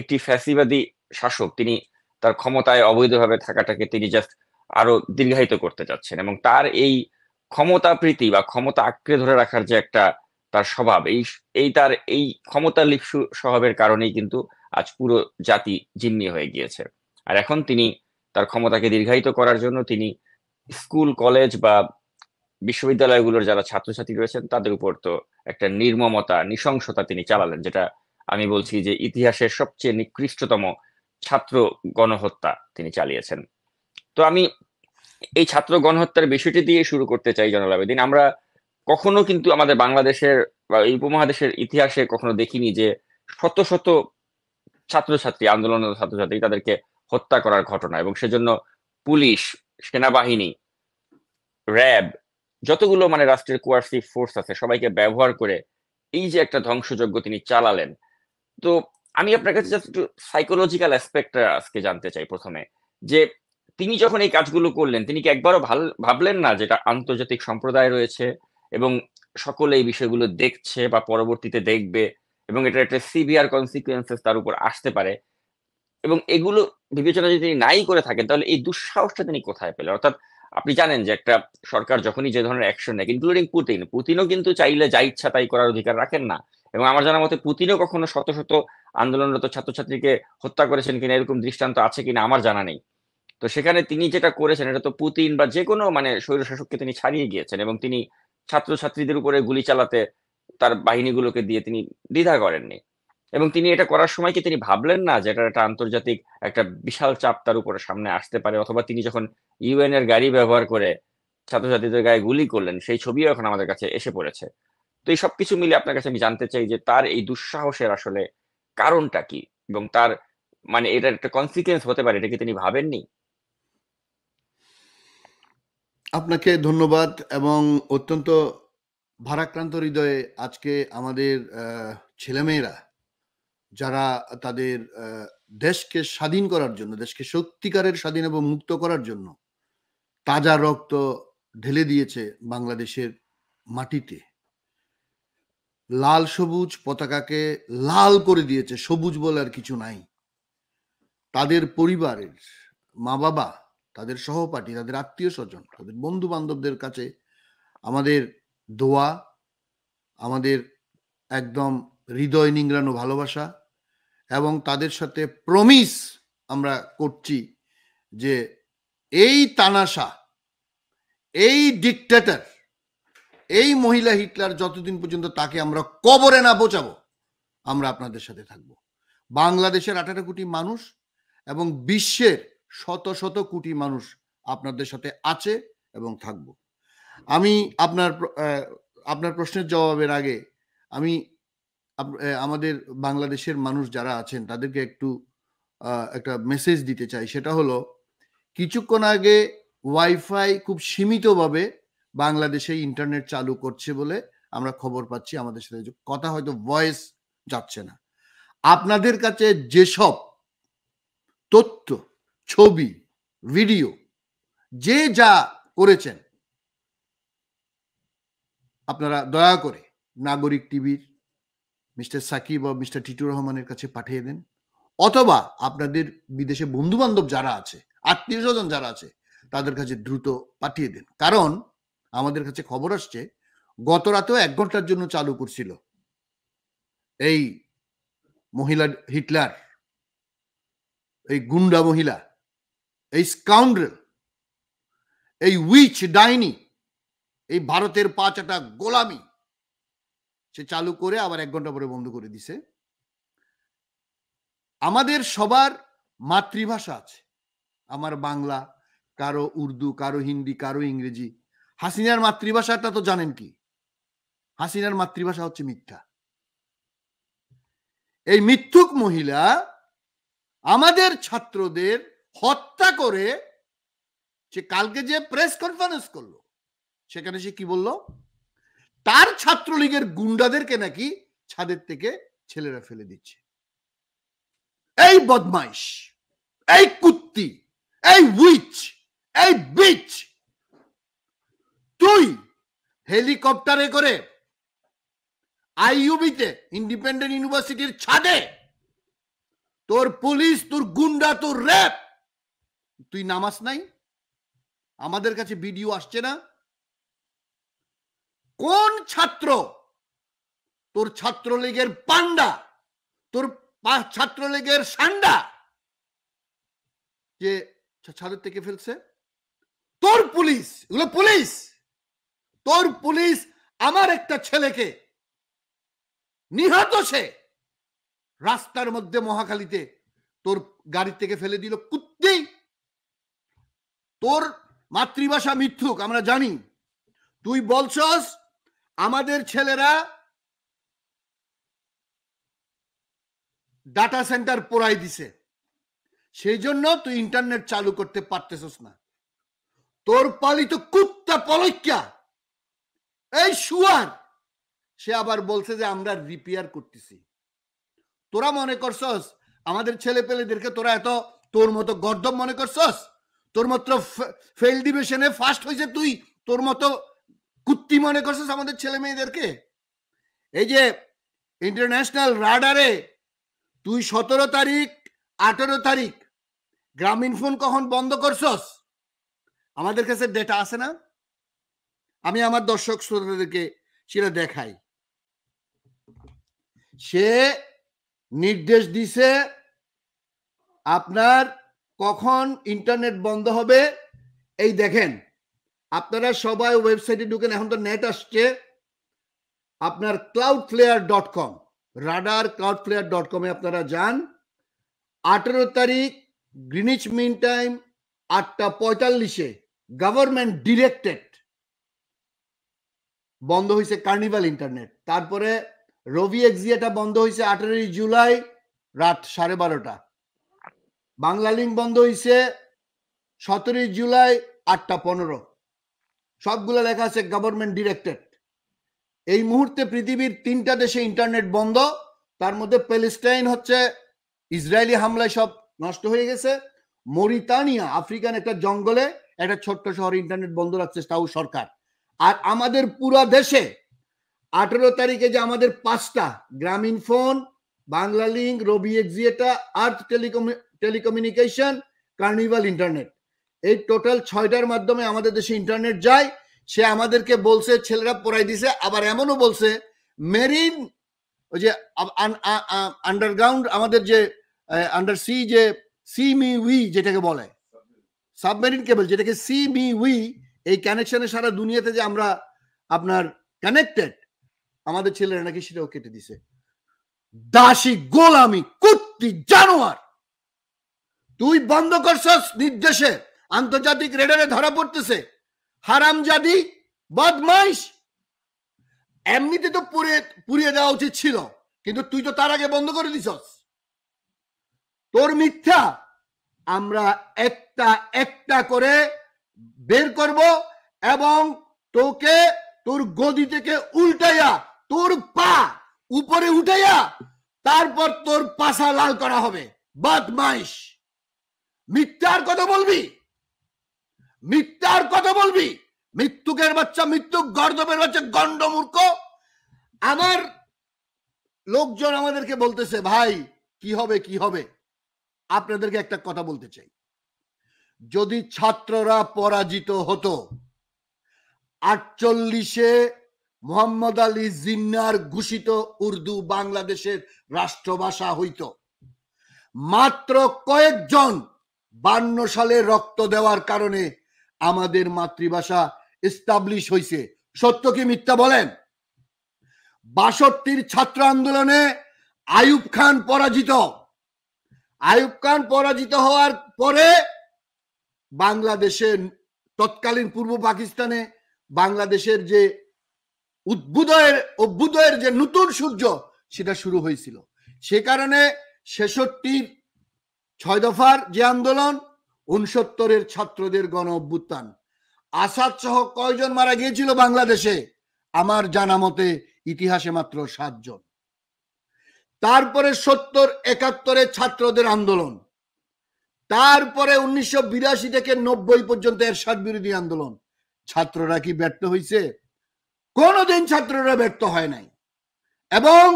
একটি ফ্যাসিবাদী শাসক তিনি তার ক্ষমতায় অবৈধভাবে থাকাটাকে তিনি জাস্ট আরো দীর্ঘায়িত করতে যাচ্ছেন এবং তার এই ক্ষমতা প্রীতি বা ক্ষমতা আঁকড়ে ধরে রাখার যে একটা তার স্বভাব এই এই তার এই ক্ষমতা লিপসু স্বভাবের কারণেই কিন্তু আজ পুরো জাতি জিম্মি হয়ে গিয়েছে আর এখন তিনি তার ক্ষমতাকে দীর্ঘায়িত করার জন্য তিনি স্কুল কলেজ বা বিশ্ববিদ্যালয়গুলোর যারা ছাত্রছাত্রী রয়েছেন তাদের উপর তো একটা নির্মমতা নৃশংসতা তিনি চালালেন যেটা আমি বলছি যে ইতিহাসের সবচেয়ে নিকৃষ্টতম ছাত্র গণহত্যা তিনি চালিয়েছেন তো আমি এই ছাত্র গণহত্যার বিষয়টি দিয়ে শুরু করতে চাই জনাল আবেদিন আমরা কখনো কিন্তু আমাদের বাংলাদেশের বা উপমহাদেশের ইতিহাসে কখনো দেখিনি যে শত শত ছাত্রছাত্রী আন্দোলন ছাত্রছাত্রী তাদেরকে হত্যা করার ঘটনা এবং সেজন্য পুলিশ সেনাবাহিনী র্যাব যতগুলো মানে রাষ্ট্রের কোয়ার্সি ফোর্স আছে সবাইকে ব্যবহার করে এই যে একটা ধ্বংসযজ্ঞ তিনি চালালেন তো আমি আপনার কাছে জাস্ট একটু সাইকোলজিক্যাল অ্যাসপেক্টটা আজকে জানতে চাই প্রথমে যে তিনি যখন এই কাজগুলো করলেন তিনি কি একবারও ভাল ভাবলেন না যেটা আন্তর্জাতিক সম্প্রদায় রয়েছে এবং সকলে এই বিষয়গুলো দেখছে বা পরবর্তীতে দেখবে এবং এটা একটা সিভিয়ার কনসিকুয়েন্সেস তার উপর আসতে পারে এবং এগুলো বিবেচনা যদি তিনি নাই করে থাকেন তাহলে এই দুঃসাহসটা তিনি কোথায় পেলেন অর্থাৎ আপনি জানেন যে একটা সরকার যখনই যে ধরনের অ্যাকশন নেয় ইনক্লুডিং পুতিন পুতিনও কিন্তু চাইলে যা ইচ্ছা তাই করার অধিকার রাখেন না এবং আমার জানার মতে পুতিনও কখনো শত শত আন্দোলনরত ছাত্রছাত্রীকে হত্যা করেছেন কিনা এরকম দৃষ্টান্ত আছে কিনা আমার জানা নেই তো সেখানে তিনি যেটা করেছেন এটা তো পুতিন বা যে কোনো মানে শাসককে তিনি ছাড়িয়ে গিয়েছেন এবং তিনি ছাত্রছাত্রীদের উপরে গুলি চালাতে তার বাহিনীগুলোকে দিয়ে তিনি দ্বিধা করেননি এবং তিনি এটা করার সময় কি তিনি ভাবলেন না যে এটা একটা আন্তর্জাতিক একটা বিশাল চাপ তার উপরে সামনে আসতে পারে অথবা তিনি যখন ইউএন এর গাড়ি ব্যবহার করে ছাত্রছাত্রীদের গায়ে গুলি করলেন সেই ছবিও এখন আমাদের কাছে এসে পড়েছে তো এই সব কিছু মিলে আপনার কাছে আমি জানতে চাই যে তার এই দুঃসাহসের আসলে কারণটা কি এবং তার মানে এটার একটা কনসিকুয়েন্স হতে পারে এটা কি তিনি ভাবেননি আপনাকে ধন্যবাদ এবং অত্যন্ত ভারাক্রান্ত হৃদয়ে আজকে আমাদের ছেলেমেয়েরা যারা তাদের দেশকে স্বাধীন করার জন্য দেশকে সত্যিকারের স্বাধীন এবং মুক্ত করার জন্য তাজা রক্ত ঢেলে দিয়েছে বাংলাদেশের মাটিতে লাল সবুজ পতাকাকে লাল করে দিয়েছে সবুজ বলে আর কিছু নাই তাদের পরিবারের মা বাবা তাদের সহপাঠী তাদের আত্মীয় স্বজন তাদের বন্ধু বান্ধবদের কাছে আমাদের দোয়া আমাদের একদম হৃদয় নিংড়ানো ভালোবাসা এবং তাদের সাথে প্রমিস আমরা করছি যে এই তানাশা এই ডিকটেটার এই মহিলা হিটলার যতদিন পর্যন্ত তাকে আমরা কবরে না বোঝাবো আমরা আপনাদের সাথে থাকব বাংলাদেশের আঠারো কোটি মানুষ এবং বিশ্বের শত শত কোটি মানুষ আপনাদের সাথে আছে এবং থাকব আমি আপনার আপনার প্রশ্নের জবাবের আগে আমি আমাদের বাংলাদেশের মানুষ যারা আছেন তাদেরকে একটু একটা মেসেজ দিতে চাই সেটা হলো কিছুক্ষণ আগে ওয়াইফাই খুব সীমিতভাবে বাংলাদেশে ইন্টারনেট চালু করছে বলে আমরা খবর পাচ্ছি আমাদের সাথে কথা হয়তো ভয়েস যাচ্ছে না আপনাদের কাছে যেসব তথ্য ছবি ভিডিও যে যা করেছেন আপনারা দয়া করে নাগরিক টিভির মিস্টার সাকিব বা মিস্টার টিটু রহমানের কাছে পাঠিয়ে দেন অথবা আপনাদের বিদেশে বন্ধু বান্ধব যারা আছে আত্মীয় স্বজন যারা আছে তাদের কাছে দ্রুত পাঠিয়ে দেন কারণ আমাদের কাছে খবর আসছে গত রাতেও এক ঘন্টার জন্য চালু করছিল এই মহিলা হিটলার এই গুন্ডা মহিলা এই স্কাউন্ড্রেল এই উইচ ডাইনি এই ভারতের পাঁচটা গোলামি সে চালু করে আবার এক ঘন্টা পরে বন্ধ করে দিছে আমাদের সবার মাতৃভাষা আছে আমার বাংলা কারো উর্দু কারো হিন্দি কারো ইংরেজি হাসিনার মাতৃভাষাটা তো জানেন কি হাসিনার মাতৃভাষা হচ্ছে মিথ্যা এই মিথ্যুক মহিলা আমাদের ছাত্রদের হত্যা করে সে কালকে যে প্রেস কনফারেন্স করলো সেখানে সে কি বলল তার ছাত্রলীগের গুন্ডাদেরকে নাকি ছাদের থেকে ছেলেরা ফেলে দিচ্ছে এই বদমাইশ এই কুত্তি এই উইচ এই বিচ তুই হেলিকপ্টারে করে আইইউবিতে ইন্ডিপেন্ডেন্ট ইউনিভার্সিটির ছাদে তোর পুলিশ তোর গুন্ডা তোর র্যাব তুই নামাস নাই আমাদের কাছে ভিডিও আসছে না কোন ছাত্র তোর ছাত্রলীগের পান্ডা তোর ছাত্রলীগের সান্ডা যে ছাদের থেকে ফেলছে তোর পুলিশ এগুলো পুলিশ তোর পুলিশ আমার একটা ছেলেকে নিহত সে রাস্তার মধ্যে মহাখালীতে তোর গাড়ি থেকে ফেলে দিল কুত্তি তোর মাতৃভাষা মিথ্যুক আমরা জানি তুই বলছস আমাদের ছেলেরা ডাটা সেন্টার পোড়াই দিছে সেই জন্য তুই ইন্টারনেট চালু করতে পারতেছস না তোর পালিত কুত্তা পলক্যা এই শুয়ার সে আবার বলছে যে আমরা রিপেয়ার করতেছি তোরা মনে করছস আমাদের ছেলে পেলেদেরকে তোরা এত তোর মতো গর্দম মনে করছস তোর মতো ফেল ডিভিশনে ফার্স্ট হয়েছে তুই তোর মতো কুত্তি মনে করছিস আমাদের ছেলে মেয়েদেরকে এই যে ইন্টারন্যাশনাল রাডারে তুই সতেরো তারিখ আঠেরো তারিখ গ্রামীণ ফোন কখন বন্ধ করছস আমাদের কাছে ডেটা আছে না আমি আমার দর্শক শ্রোতাদেরকে সেটা দেখাই সে নির্দেশ দিছে আপনার কখন ইন্টারনেট বন্ধ হবে এই দেখেন আপনারা সবাই ওয়েবসাইটে ঢুকেন এখন তো নেট আসছে আপনার Cloudflare dot com radar Cloudflare dot কমে আপনারা যান আঠেরো তারিখ গ্রিনিচ মিন টাইম আটটা পঁয়তাল্লিশে গভর্নমেন্ট ডিরেক্টেড বন্ধ হয়েছে কার্নিভাল ইন্টারনেট তারপরে রবি এক্সিয়াটা বন্ধ হয়েছে আঠারোই জুলাই রাত সাড়ে বারোটা লিঙ্ক বন্ধ হয়েছে সতেরোই জুলাই আটটা পনেরো সবগুলো লেখা আছে গভর্নমেন্ট ডিরেক্টেড এই মুহূর্তে পৃথিবীর তিনটা দেশে ইন্টারনেট বন্ধ তার মধ্যে প্যালেস্টাইন হচ্ছে ইসরায়েলি হামলায় সব নষ্ট হয়ে গেছে মরিতানিয়া আফ্রিকান একটা জঙ্গলে একটা ছোট্ট শহরে ইন্টারনেট বন্ধ রাখছে তাও সরকার আর আমাদের পুরা দেশে আঠেরো তারিখে যে আমাদের পাঁচটা Grameenphone Banglalink Robi Axiata earth টেলিকমি টেলিকমিউনিকেশন কার্নিভাল ইন্টারনেট এই টোটাল ছয়টার মাধ্যমে আমাদের দেশে ইন্টারনেট যায় সে আমাদেরকে বলছে ছেলেরা পড়াই দিছে আবার এমনও বলছে মেরিন ওই যে আন্ডারগ্রাউন্ড আমাদের যে আন্ডার সি যে সিমি উই যেটাকে বলে সাবমেরিন কেবল যেটাকে সিমি উই এই কানেকশনে সারা দুনিয়াতে যে আমরা আপনার কানেক্টেড আমাদের ছেলেরা নাকি সেটাও কেটে দিছে দাসী গোলামি কুত্তি জানোয়ার তুই বন্ধ করছস নির্দেশে আন্তর্জাতিক রেডারে ধরা পড়তেছে হারাম জাদি বদমাইশ এমনিতে তো পুড়ে পুড়িয়ে দেওয়া উচিত ছিল কিন্তু তুই তো তার আগে বন্ধ করে দিছস তোর মিথ্যা আমরা একটা একটা করে বের করব এবং তোকে তোর গদি থেকে উল্টাইয়া তোর পা উপরে উঠাইয়া তারপর তোর পাশা লাল করা হবে বদমাইশ মিথ্যার কথা বলবি মিথ্যার কথা বলবি মৃত্যুকের বাচ্চা মৃত্যু গর্দবের বাচ্চা গণ্ড মূর্খ আমার লোকজন আমাদেরকে বলতেছে ভাই কি হবে কি হবে আপনাদেরকে একটা কথা বলতে চাই যদি ছাত্ররা পরাজিত হতো আটচল্লিশে মোহাম্মদ আলী জিন্নার ঘোষিত উর্দু বাংলাদেশের রাষ্ট্রভাষা হইত মাত্র কয়েকজন বান্ন সালে রক্ত দেওয়ার কারণে আমাদের মাতৃভাষা এস্টাবলিশ হয়েছে সত্য কি মিথ্যা বলেন বাষট্টির ছাত্র আন্দোলনে আয়ুব খান পরাজিত আয়ুব খান পরাজিত হওয়ার পরে বাংলাদেশের তৎকালীন পূর্ব পাকিস্তানে বাংলাদেশের যে উদ্বুদয়ের অভ্যুদয়ের যে নতুন সূর্য সেটা শুরু হয়েছিল সে কারণে ছেষট্টির ছয় দফার যে আন্দোলন উনসত্তরের ছাত্রদের গণ অভ্যুত্থান আসাদ সহ কয়জন মারা গিয়েছিল বাংলাদেশে আমার জানা মতে ইতিহাসে মাত্র সাতজন তারপরে সত্তর একাত্তরের ছাত্রদের আন্দোলন তারপরে উনিশশো বিরাশি থেকে নব্বই পর্যন্ত এর সাত বিরোধী আন্দোলন ছাত্ররা কি ব্যর্থ হয়েছে কোনোদিন ছাত্ররা ব্যর্থ হয় নাই এবং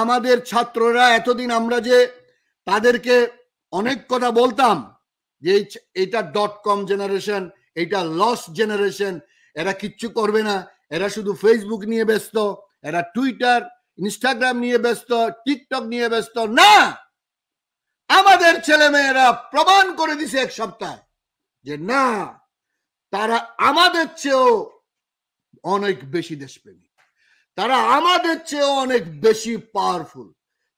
আমাদের ছাত্ররা এতদিন আমরা যে তাদেরকে অনেক কথা বলতাম যে এটা ডট কম জেনারেশন এটা লস জেনারেশন এরা কিচ্ছু করবে না এরা শুধু ফেসবুক নিয়ে ব্যস্ত এরা টুইটার ইনস্টাগ্রাম নিয়ে ব্যস্ত টিকটক নিয়ে ব্যস্ত না আমাদের ছেলেমেয়েরা প্রমাণ করে দিছে এক সপ্তাহে যে না তারা আমাদের চেয়েও অনেক বেশি দেশপ্রেমী তারা আমাদের চেয়েও অনেক বেশি পাওয়ারফুল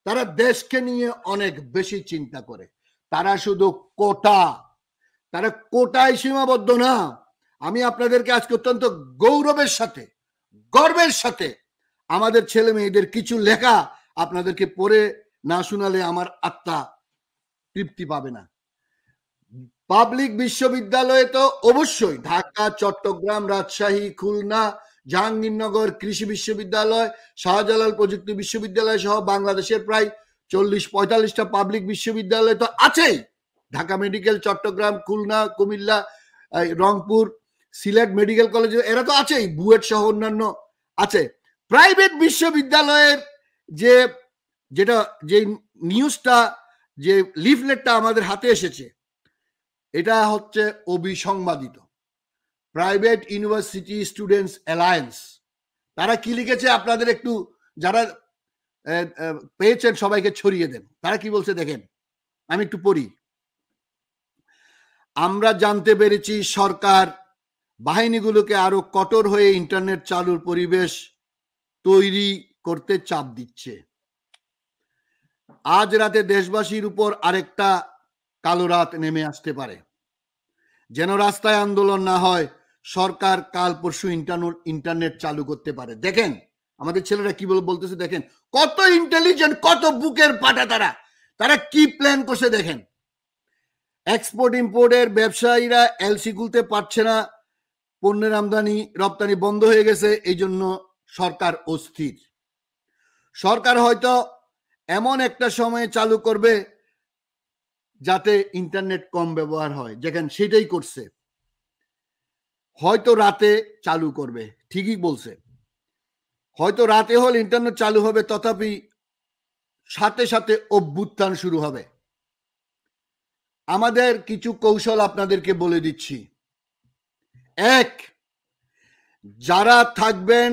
তারা দেশকে নিয়ে অনেক বেশি চিন্তা করে তারা শুধু কোটা তারা কোটায় সীমাবদ্ধ না আমি আপনাদেরকে আজকে অত্যন্ত গৌরবের সাথে গর্বের সাথে আমাদের ছেলে মেয়েদের কিছু লেখা আপনাদেরকে পড়ে না শোনালে আমার আত্মা তৃপ্তি পাবে না পাবলিক বিশ্ববিদ্যালয়ে তো অবশ্যই ঢাকা চট্টগ্রাম রাজশাহী খুলনা জাহাঙ্গীরনগর কৃষি বিশ্ববিদ্যালয় শাহজালাল প্রযুক্তি বিশ্ববিদ্যালয় সহ বাংলাদেশের প্রায় চল্লিশ পঁয়তাল্লিশটা পাবলিক বিশ্ববিদ্যালয় তো আছেই Dhaka medical Chittagong Khulna Comilla Rangpur Sylhet medical college এরা তো আছেই বুয়েট সহ অন্যান্য আছে প্রাইভেট বিশ্ববিদ্যালয়ের যে যেটা যে নিউজটা যে লিফলেটটা আমাদের হাতে এসেছে এটা হচ্ছে অবিসংবাদিত প্রাইভেট ইউনিভার্সিটি স্টুডেন্টস অ্যালায়েন্স তারা কি লিখেছে আপনাদের একটু যারা পেয়েছেন সবাইকে ছড়িয়ে দেন তারা কি বলছে দেখেন আমি একটু পড়ি আমরা জানতে পেরেছি সরকার বাহিনীগুলোকে আরো কঠোর হয়ে ইন্টারনেট চালুর পরিবেশ তৈরি করতে চাপ দিচ্ছে আজ রাতে দেশবাসীর উপর আরেকটা কালো রাত নেমে আসতে পারে যেন রাস্তায় আন্দোলন না হয় সরকার কাল পরশু ইন্টারনেট চালু করতে পারে দেখেন আমাদের ছেলেরা কি বলে বলতেছে দেখেন কত ইন্টেলিজেন্ট কত বুকের পাটা তারা তারা কি প্ল্যান করছে দেখেন এক্সপোর্ট ইম্পোর্টের ব্যবসায়ীরা এলসি খুলতে পারছে না পণ্যের আমদানি রপ্তানি বন্ধ হয়ে গেছে এই জন্য সরকার অস্থির সরকার হয়তো এমন একটা সময়ে চালু করবে যাতে ইন্টারনেট কম ব্যবহার হয় যেখানে সেটাই করছে হয়তো রাতে চালু করবে ঠিকই বলছে হয়তো রাতে হল ইন্টারনেট চালু হবে তথাপি সাথে সাথে অভ্যুত্থান শুরু হবে আমাদের কিছু কৌশল আপনাদেরকে বলে দিচ্ছি এক যারা থাকবেন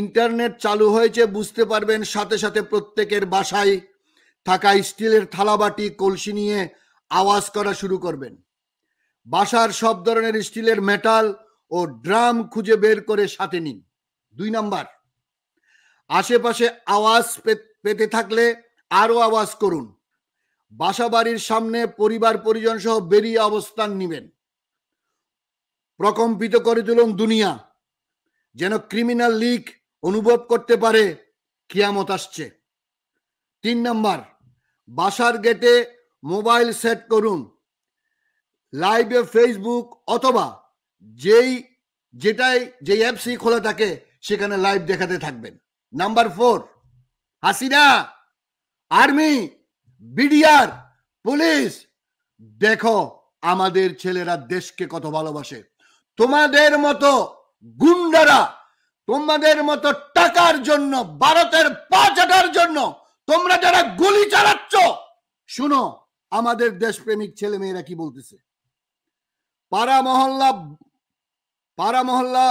ইন্টারনেট চালু হয়েছে বুঝতে পারবেন সাথে সাথে প্রত্যেকের বাসায় থাকা স্টিলের থালাবাটি কলসি নিয়ে আওয়াজ করা শুরু করবেন বাসার সব ধরনের স্টিলের মেটাল ও ড্রাম খুঁজে বের করে সাথে নিন দুই নাম্বার আশেপাশে আওয়াজ পেতে থাকলে আরও আওয়াজ করুন বাসা বাড়ির সামনে পরিবার পরিজন সহ বেরিয়ে অবস্থান নেবেন প্রকম্পিত করে তুলুন দুনিয়া যেন ক্রিমিনাল লিগ অনুভব করতে পারে কিয়ামত আসছে তিন নাম্বার বাসার গেটে মোবাইল সেট করুন লাইভে ফেসবুক অথবা যেই যেটাই যে অ্যাপসি খোলা থাকে সেখানে লাইভ দেখাতে থাকবেন number four Hasina army BDR police দেখো আমাদের ছেলেরা দেশকে কত ভালোবাসে তোমাদের মতো গুন্ডারা তোমাদের মতো টাকার জন্য ভারতের পা চাটার জন্য তোমরা যারা গুলি চালাচ্ছ শুনো আমাদের দেশপ্রেমিক ছেলে মেয়েরা কি বলতেছে পাড়া মহল্লা পাড়া মহল্লা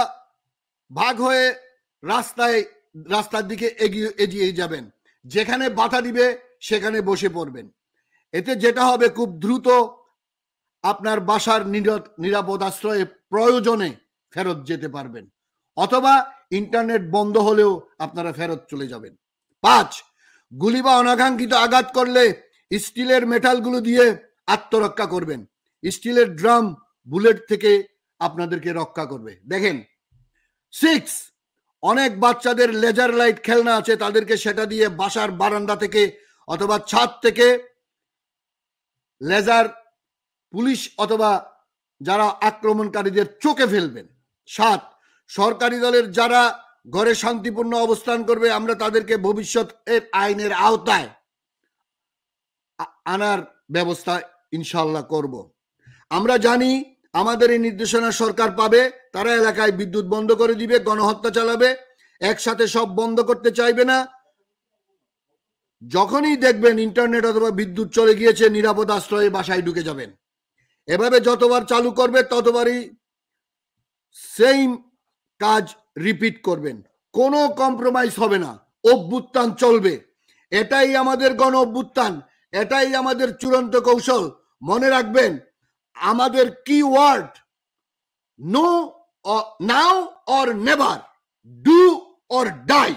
ভাগ হয়ে রাস্তায় রাস্তার দিকে এগিয়ে এগিয়ে যাবেন যেখানে বাধা দিবে সেখানে বসে পড়বেন এতে যেটা হবে খুব দ্রুত আপনার বাসার নিরাপদ আশ্রয়ে প্রয়োজনে ফেরত যেতে পারবেন অথবা ইন্টারনেট বন্ধ হলেও আপনারা ফেরত চলে যাবেন পাঁচ গুলি বা অনাকাঙ্ক্ষিত আঘাত করলে স্টিলের মেটালগুলো দিয়ে আত্মরক্ষা করবেন স্টিলের ড্রাম বুলেট থেকে আপনাদেরকে রক্ষা করবে দেখেন সিক্স অনেক বাচ্চাদের লেজার লাইট খেলনা আছে তাদেরকে সেটা দিয়ে বাসার বারান্দা থেকে অথবা ছাদ থেকে লেজার পুলিশ অথবা যারা আক্রমণকারীদের চোখে ফেলবেন সাত সরকারি দলের যারা ঘরে শান্তিপূর্ণ অবস্থান করবে আমরা তাদেরকে ভবিষ্যৎ আইনের আওতায় আনার ব্যবস্থা ইনশাল্লাহ করব। আমরা জানি আমাদের এই নির্দেশনা সরকার পাবে তারা এলাকায় বিদ্যুৎ বন্ধ করে দিবে গণহত্যা চালাবে একসাথে সব বন্ধ করতে চাইবে না যখনই দেখবেন ইন্টারনেট অথবা বিদ্যুৎ চলে গিয়েছে নিরাপদ আশ্রয়ে বাসায় ঢুকে যাবেন এভাবে যতবার চালু করবে ততবারই সেম কাজ রিপিট করবেন কোনো কম্প্রোমাইজ হবে না অভ্যুত্থান চলবে এটাই আমাদের গণ অভ্যুত্থান এটাই আমাদের চূড়ান্ত কৌশল মনে রাখবেন আমাদের keyword no now or never do or die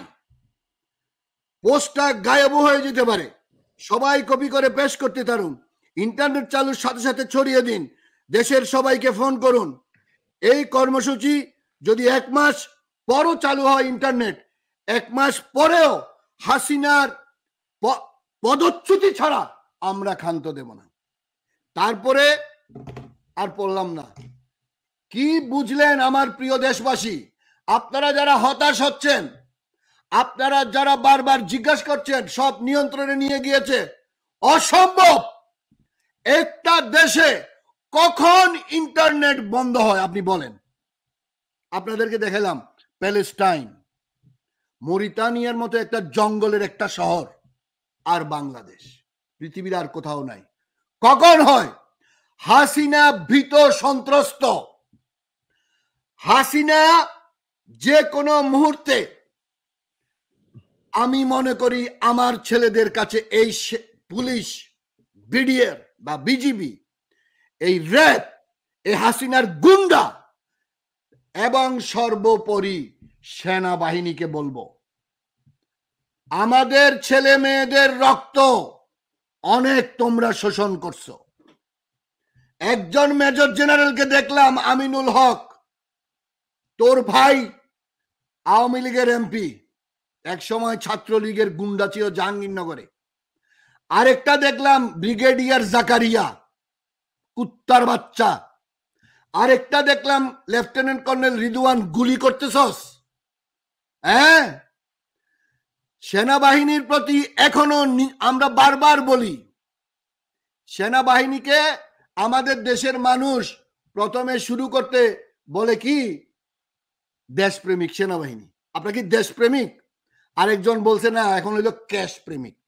পোস্টটা গায়েব হয়ে যেতে পারে সবাই কপি করে পেশ করতে থাকুন ইন্টারনেট চালুর সাথে সাথে ছড়িয়ে দিন দেশের সবাইকে ফোন করুন এই কর্মসূচি যদি এক মাস পরও চালু হয় ইন্টারনেট এক মাস পরেও হাসিনার পদচ্যুতি ছাড়া আমরা ক্ষান্ত দেব না তারপরে আর পড়লাম না কি বুঝলেন আমার প্রিয় দেশবাসী আপনারা যারা হতাশ হচ্ছেন আপনারা যারা বারবার জিজ্ঞাসা করছেন সব নিয়ন্ত্রণে নিয়ে গিয়েছে অসম্ভব একটা দেশে কখন ইন্টারনেট বন্ধ হয় আপনি বলেন আপনাদেরকে দেখালাম প্যালেস্টাইন মরিতানিয়ার মতো একটা জঙ্গলের একটা শহর আর বাংলাদেশ পৃথিবীর আর কোথাও নাই কখন হয় হাসিনা ভীত সন্ত্রস্ত হাসিনা যে কোনো মুহূর্তে আমি মনে করি আমার ছেলেদের কাছে এই পুলিশ বিডিএর বা বিজিবি এই র্যাব এই হাসিনার গুন্ডা এবং সর্বোপরি সেনাবাহিনীকে বলবো আমাদের ছেলে মেয়েদের রক্ত অনেক তোমরা শোষণ করছো একজন মেজর জেনারেলকে দেখলাম আমিনুল হক তোর ভাই আওয়ামী লীগের এমপি একসময় ছাত্রলীগের গুন্ডা ছিল জাহাঙ্গীরনগরে আরেকটা দেখলাম ব্রিগেডিয়ার জাকারিয়া কুত্তার বাচ্চা আরেকটা দেখলাম লেফটেন্যান্ট কর্নেল রিদুয়ান গুলি করতে সস হ্যাঁ সেনাবাহিনীর প্রতি এখনো আমরা বারবার বলি সেনাবাহিনীকে আমাদের দেশের মানুষ প্রথমে শুরু করতে বলে কি দেশপ্রেমিক সেনাবাহিনী আপনার কি দেশপ্রেমিক আরেকজন বলছে না এখন হইল ক্যাশ প্রেমিক